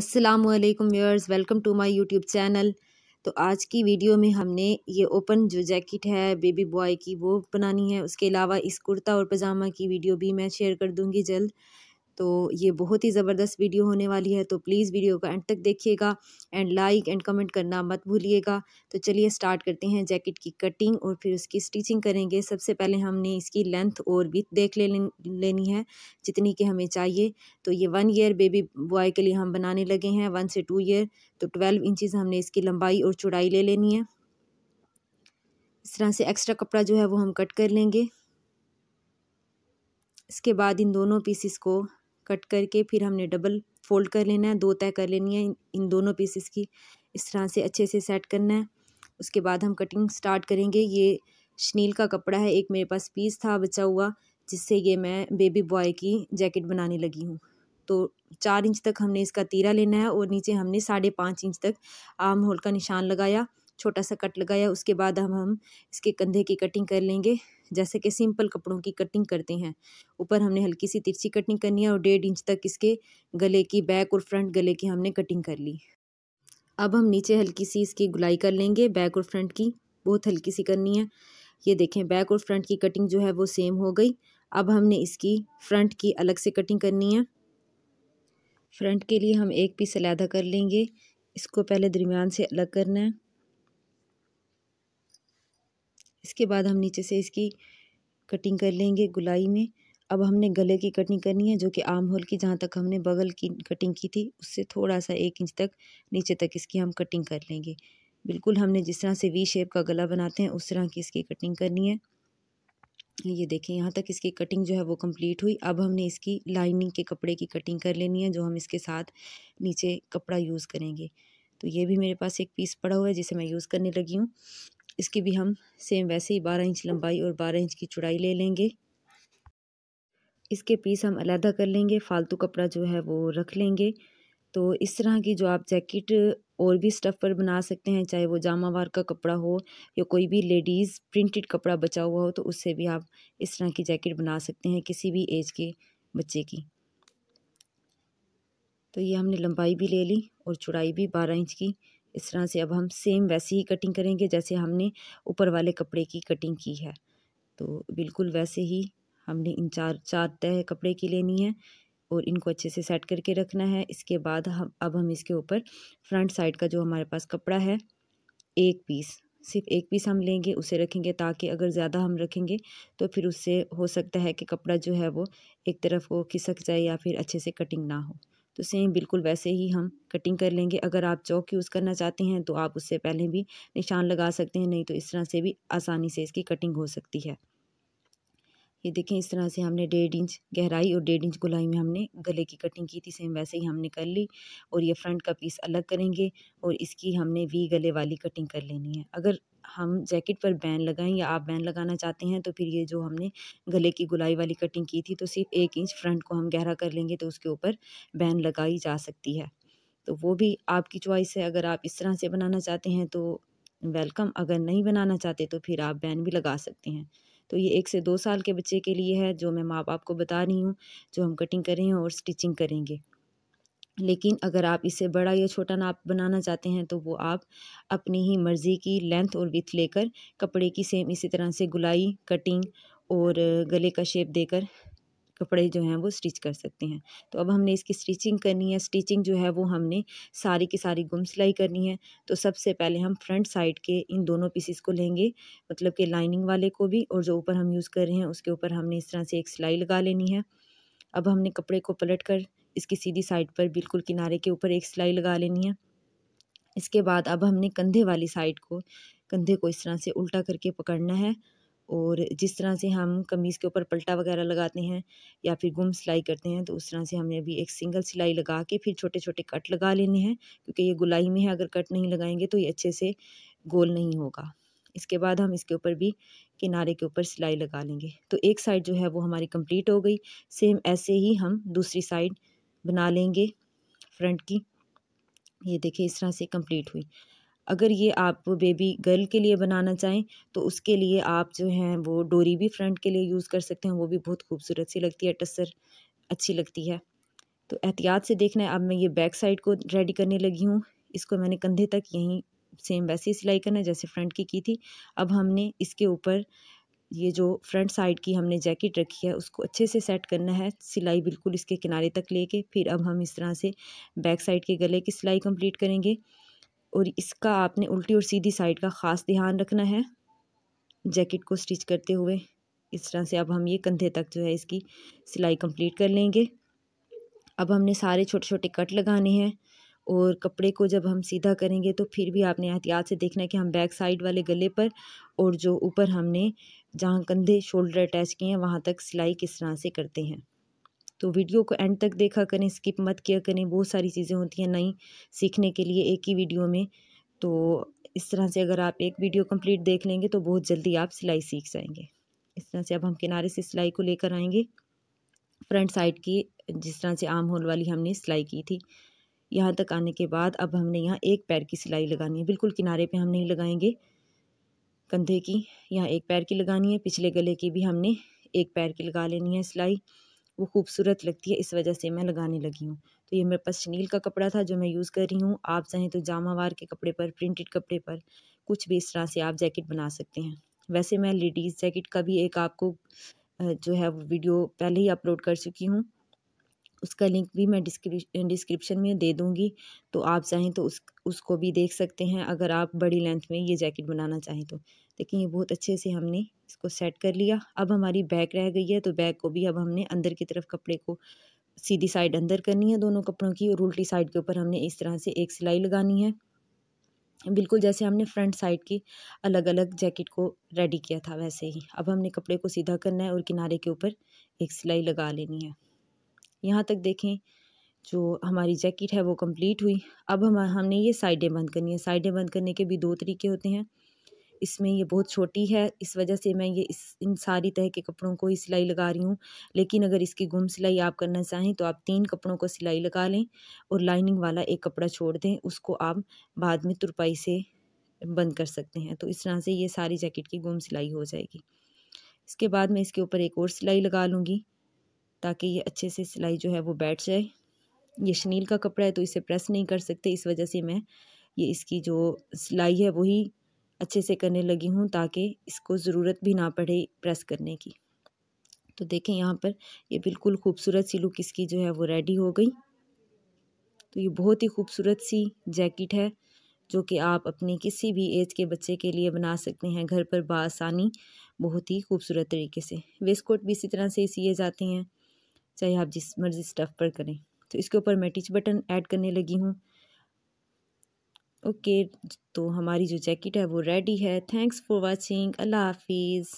अस्सलाम वालेकुम viewers welcome to my YouTube channel तो आज की वीडियो में हमने ये ओपन जो जैकेट है बेबी बॉय की वो बनानी है उसके अलावा इस कुर्ता और पजामा की वीडियो भी मैं शेयर कर दूँगी जल्द तो ये बहुत ही ज़बरदस्त वीडियो होने वाली है तो प्लीज़ वीडियो को एंड तक देखिएगा एंड लाइक एंड कमेंट करना मत भूलिएगा तो चलिए स्टार्ट करते हैं जैकेट की कटिंग और फिर उसकी स्टिचिंग करेंगे सबसे पहले हमने इसकी लेंथ और भी देख ले लेनी है जितनी कि हमें चाहिए तो ये वन ईयर बेबी बॉय के लिए हम बनाने लगे हैं वन से टू ईयर तो ट्वेल्व इंचज़ हमने इसकी लंबाई और चौड़ाई ले लेनी है इस तरह से एक्स्ट्रा कपड़ा जो है वो हम कट कर लेंगे इसके बाद इन दोनों पीसीस को कट करके फिर हमने डबल फोल्ड कर लेना है दो तय कर लेनी है इन दोनों पीसेस की इस तरह से अच्छे से सेट करना है उसके बाद हम कटिंग स्टार्ट करेंगे ये शनील का कपड़ा है एक मेरे पास पीस था बचा हुआ जिससे ये मैं बेबी बॉय की जैकेट बनाने लगी हूँ तो चार इंच तक हमने इसका तीरा लेना है और नीचे हमने साढ़े पाँच इंच तक आम होल का निशान लगाया छोटा सा कट लगाया उसके बाद हम हम इसके कंधे की कटिंग कर लेंगे जैसे कि सिंपल कपड़ों की कटिंग करते हैं ऊपर हमने हल्की सी तिरछी कटिंग करनी है और डेढ़ इंच तक इसके गले की बैक और फ्रंट गले की हमने कटिंग कर ली अब हम नीचे हल्की सी इसकी गुलाई कर लेंगे बैक और फ्रंट की बहुत हल्की सी करनी है ये देखें बैक और फ्रंट की कटिंग जो है वो सेम हो गई अब हमने इसकी फ्रंट की अलग से कटिंग करनी है फ्रंट के लिए हम एक पीस अलहदा कर लेंगे इसको पहले दरमियान से अलग करना है इसके बाद हम नीचे से इसकी कटिंग कर लेंगे गुलाई में अब हमने गले की कटिंग करनी है जो कि आम होल की जहाँ तक हमने बगल की कटिंग की थी उससे थोड़ा सा एक इंच तक नीचे तक इसकी हम कटिंग कर लेंगे बिल्कुल हमने जिस तरह से वी शेप का गला बनाते हैं उस तरह की इसकी कटिंग करनी है ये देखें यहाँ तक इसकी कटिंग जो है वो कंप्लीट हुई अब हमने इसकी लाइनिंग के कपड़े की कटिंग कर लेनी है जो हम इसके साथ नीचे कपड़ा यूज़ करेंगे तो ये भी मेरे पास एक पीस पड़ा हुआ है जिसे मैं यूज़ करने लगी हूँ इसकी भी हम सेम वैसे ही बारह इंच लंबाई और बारह इंच की चौड़ाई ले लेंगे इसके पीस हम अलहदा कर लेंगे फालतू कपड़ा जो है वो रख लेंगे तो इस तरह की जो आप जैकेट और भी स्टफ़ पर बना सकते हैं चाहे वो जामावार का कपड़ा हो या कोई भी लेडीज़ प्रिंटेड कपड़ा बचा हुआ हो तो उससे भी आप इस तरह की जैकेट बना सकते हैं किसी भी एज के बच्चे की तो ये हमने लंबाई भी ले ली और चौड़ाई भी बारह इंच की इस तरह से अब हम सेम वैसी ही कटिंग करेंगे जैसे हमने ऊपर वाले कपड़े की कटिंग की है तो बिल्कुल वैसे ही हमने इन चार चार तय कपड़े की लेनी है और इनको अच्छे से सेट करके रखना है इसके बाद हम अब हम इसके ऊपर फ्रंट साइड का जो हमारे पास कपड़ा है एक पीस सिर्फ एक पीस हम लेंगे उसे रखेंगे ताकि अगर ज़्यादा हम रखेंगे तो फिर उससे हो सकता है कि कपड़ा जो है वो एक तरफ वो खिसक जाए या फिर अच्छे से कटिंग ना हो तो सेम बिल्कुल वैसे ही हम कटिंग कर लेंगे अगर आप चौक यूज़ करना चाहते हैं तो आप उससे पहले भी निशान लगा सकते हैं नहीं तो इस तरह से भी आसानी से इसकी कटिंग हो सकती है ये देखें इस तरह से हमने डेढ़ इंच गहराई और डेढ़ इंच गुलाई में हमने गले की कटिंग की थी सेम वैसे ही हमने कर ली और ये फ्रंट का पीस अलग करेंगे और इसकी हमने वी गले वाली कटिंग कर लेनी है अगर हम जैकेट पर बैन लगाएं या आप बैन लगाना चाहते हैं तो फिर ये जो हमने गले की गुलाई वाली कटिंग की थी तो सिर्फ एक इंच फ्रंट को हम गहरा कर लेंगे तो उसके ऊपर बैन लगाई जा सकती है तो वो भी आपकी चॉइस है अगर आप इस तरह से बनाना चाहते हैं तो वेलकम अगर नहीं बनाना चाहते तो फिर आप बैन भी लगा सकते हैं तो ये एक से दो साल के बच्चे के लिए है जो मैं माँ बाप को बता रही हूँ जो हम कटिंग कर रहे हैं और स्टिचिंग करेंगे लेकिन अगर आप इसे बड़ा या छोटा नाप बनाना चाहते हैं तो वो आप अपनी ही मर्ज़ी की लेंथ और विथ लेकर कपड़े की सेम इसी तरह से गुलाई कटिंग और गले का शेप देकर कपड़े जो हैं वो स्टिच कर सकते हैं तो अब हमने इसकी स्टिचिंग करनी है स्टिचिंग जो है वो हमने सारी की सारी गुम सिलाई करनी है तो सबसे पहले हम फ्रंट साइड के इन दोनों पीसीस को लेंगे मतलब कि लाइनिंग वाले को भी और जो ऊपर हम यूज़ कर रहे हैं उसके ऊपर हमने इस तरह से एक सिलाई लगा लेनी है अब हमने कपड़े को पलट कर इसकी सीधी साइड पर बिल्कुल किनारे के ऊपर एक सिलाई लगा लेनी है इसके बाद अब हमने कंधे वाली साइड को कंधे को इस तरह से उल्टा करके पकड़ना है और जिस तरह से हम कमीज़ के ऊपर पलटा वगैरह लगाते हैं या फिर गुम सिलाई करते हैं तो उस तरह से हमने अभी एक सिंगल सिलाई लगा के फिर छोटे छोटे कट लगा लेने हैं क्योंकि ये गुलाई में है अगर कट नहीं लगाएंगे तो ये अच्छे से गोल नहीं होगा इसके बाद हम इसके ऊपर भी किनारे के ऊपर सिलाई लगा लेंगे तो एक साइड जो है वो हमारी कंप्लीट हो गई सेम ऐसे ही हम दूसरी साइड बना लेंगे फ्रंट की ये देखिए इस तरह से कंप्लीट हुई अगर ये आप बेबी गर्ल के लिए बनाना चाहें तो उसके लिए आप जो हैं वो डोरी भी फ्रंट के लिए यूज़ कर सकते हैं वो भी बहुत खूबसूरत सी लगती है टसर अच्छी लगती है तो एहतियात से देखना है अब मैं ये बैक साइड को रेडी करने लगी हूँ इसको मैंने कंधे तक यहीं सेम वैसे ही सिलाई करना है जैसे फ्रंट की की थी अब हमने इसके ऊपर ये जो फ्रंट साइड की हमने जैकेट रखी है उसको अच्छे से सेट करना है सिलाई बिल्कुल इसके किनारे तक लेके फिर अब हम इस तरह से बैक साइड के गले की सिलाई कंप्लीट करेंगे और इसका आपने उल्टी और सीधी साइड का ख़ास ध्यान रखना है जैकेट को स्टिच करते हुए इस तरह से अब हम ये कंधे तक जो है इसकी सिलाई कंप्लीट कर लेंगे अब हमने सारे छोटे छोटे कट लगाने हैं और कपड़े को जब हम सीधा करेंगे तो फिर भी आपने एहतियात से देखना है कि हम बैक साइड वाले गले पर और जो ऊपर हमने जहाँ कंधे शोल्डर अटैच किए हैं वहाँ तक सिलाई किस तरह से करते हैं तो वीडियो को एंड तक देखा करें स्किप मत किया करें बहुत सारी चीज़ें होती हैं नई सीखने के लिए एक ही वीडियो में तो इस तरह से अगर आप एक वीडियो कंप्लीट देख लेंगे तो बहुत जल्दी आप सिलाई सीख जाएंगे इस तरह से अब हम किनारे से सिलाई को लेकर आएंगे फ्रंट साइड की जिस तरह से आम होल वाली हमने सिलाई की थी यहाँ तक आने के बाद अब हमने यहाँ एक पैर की सिलाई लगानी है बिल्कुल किनारे पे हम नहीं लगाएंगे कंधे की यहाँ एक पैर की लगानी है पिछले गले की भी हमने एक पैर की लगा लेनी है सिलाई वो खूबसूरत लगती है इस वजह से मैं लगाने लगी हूँ तो ये मेरे पास शनील का कपड़ा था जो मैं यूज़ कर रही हूँ आप चाहें तो जामावार के कपड़े पर प्रिंटेड कपड़े पर कुछ भी इस तरह से आप जैकेट बना सकते हैं वैसे मैं लेडीज़ जैकेट का भी एक आपको जो है वो वीडियो पहले ही अपलोड कर चुकी हूँ उसका लिंक भी मैं डिस्क्रिप्शन में दे दूँगी तो आप चाहें तो उस उसको भी देख सकते हैं अगर आप बड़ी लेंथ में ये जैकेट बनाना चाहें तो लेकिन ये बहुत अच्छे से हमने इसको सेट कर लिया अब हमारी बैक रह गई है तो बैक को भी अब हमने अंदर की तरफ कपड़े को सीधी साइड अंदर करनी है दोनों कपड़ों की और उल्टी साइड के ऊपर हमने इस तरह से एक सिलाई लगानी है बिल्कुल जैसे हमने फ्रंट साइड की अलग अलग जैकेट को रेडी किया था वैसे ही अब हमने कपड़े को सीधा करना है और किनारे के ऊपर एक सिलाई लगा लेनी है यहाँ तक देखें जो हमारी जैकेट है वो कंप्लीट हुई अब हम हमने ये साइडें बंद करनी है साइडें बंद करने के भी दो तरीके होते हैं इसमें ये बहुत छोटी है इस वजह से मैं ये इस इन सारी तरह के कपड़ों को ही सिलाई लगा रही हूँ लेकिन अगर इसकी गुम सिलाई आप करना चाहें तो आप तीन कपड़ों को सिलाई लगा लें और लाइनिंग वाला एक कपड़ा छोड़ दें उसको आप बाद में तुरपाई से बंद कर सकते हैं तो इस तरह से ये सारी जैकेट की गुम सिलाई हो जाएगी इसके बाद मैं इसके ऊपर एक और सिलाई लगा लूँगी ताकि ये अच्छे से सिलाई जो है वो बैठ जाए ये शनील का कपड़ा है तो इसे प्रेस नहीं कर सकते इस वजह से मैं ये इसकी जो सिलाई है वही अच्छे से करने लगी हूँ ताकि इसको ज़रूरत भी ना पड़े प्रेस करने की तो देखें यहाँ पर ये बिल्कुल खूबसूरत सी लुक इसकी जो है वो रेडी हो गई तो ये बहुत ही खूबसूरत सी जैकेट है जो कि आप अपने किसी भी एज के बच्चे के लिए बना सकते हैं घर पर बसानी बहुत ही खूबसूरत तरीके से वेस्ट कोट भी इसी तरह से सिए जाते हैं चाहे आप जिस मर्ज़ी स्टफ़ पर करें तो इसके ऊपर मैं टिच बटन ऐड करने लगी हूँ ओके तो हमारी जो जैकेट है वो रेडी है थैंक्स फॉर वाचिंग अल्लाह हाफिज़